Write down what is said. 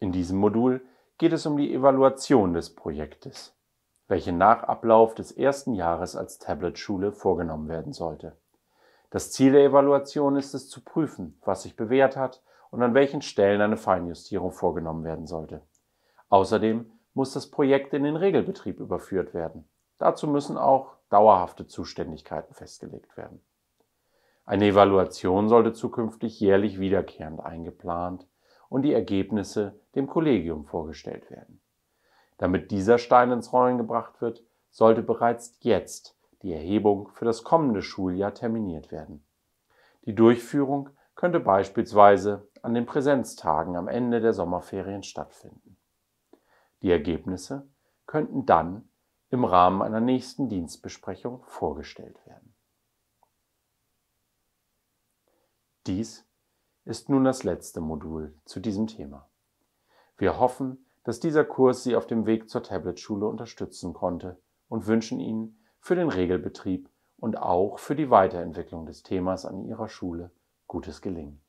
In diesem Modul geht es um die Evaluation des Projektes, welche nach Ablauf des ersten Jahres als Tablet-Schule vorgenommen werden sollte. Das Ziel der Evaluation ist es zu prüfen, was sich bewährt hat und an welchen Stellen eine Feinjustierung vorgenommen werden sollte. Außerdem muss das Projekt in den Regelbetrieb überführt werden. Dazu müssen auch dauerhafte Zuständigkeiten festgelegt werden. Eine Evaluation sollte zukünftig jährlich wiederkehrend eingeplant und die Ergebnisse dem Kollegium vorgestellt werden. Damit dieser Stein ins Rollen gebracht wird, sollte bereits jetzt die Erhebung für das kommende Schuljahr terminiert werden. Die Durchführung könnte beispielsweise an den Präsenztagen am Ende der Sommerferien stattfinden. Die Ergebnisse könnten dann im Rahmen einer nächsten Dienstbesprechung vorgestellt werden. Dies ist nun das letzte Modul zu diesem Thema. Wir hoffen, dass dieser Kurs Sie auf dem Weg zur Tablet-Schule unterstützen konnte und wünschen Ihnen für den Regelbetrieb und auch für die Weiterentwicklung des Themas an Ihrer Schule gutes Gelingen.